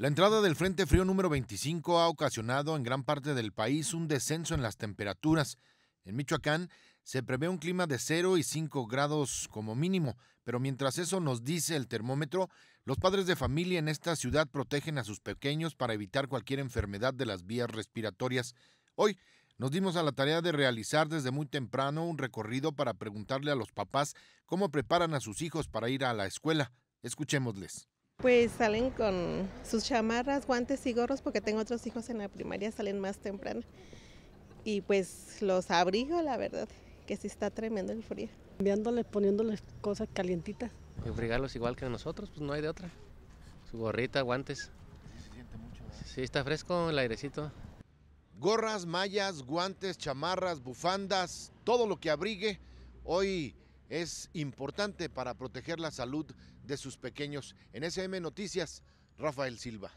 La entrada del Frente Frío número 25 ha ocasionado en gran parte del país un descenso en las temperaturas. En Michoacán se prevé un clima de 0 y 5 grados como mínimo, pero mientras eso nos dice el termómetro, los padres de familia en esta ciudad protegen a sus pequeños para evitar cualquier enfermedad de las vías respiratorias. Hoy nos dimos a la tarea de realizar desde muy temprano un recorrido para preguntarle a los papás cómo preparan a sus hijos para ir a la escuela. Escuchémosles. Pues salen con sus chamarras, guantes y gorros porque tengo otros hijos en la primaria, salen más temprano. Y pues los abrigo, la verdad, que sí está tremendo el frío. Enviándoles, poniéndoles cosas calientitas. abrigarlos igual que nosotros, pues no hay de otra. Su gorrita, guantes. Sí, siente mucho. Sí, está fresco el airecito. Gorras, mallas, guantes, chamarras, bufandas, todo lo que abrigue. Hoy es importante para proteger la salud de sus pequeños. En SM Noticias, Rafael Silva.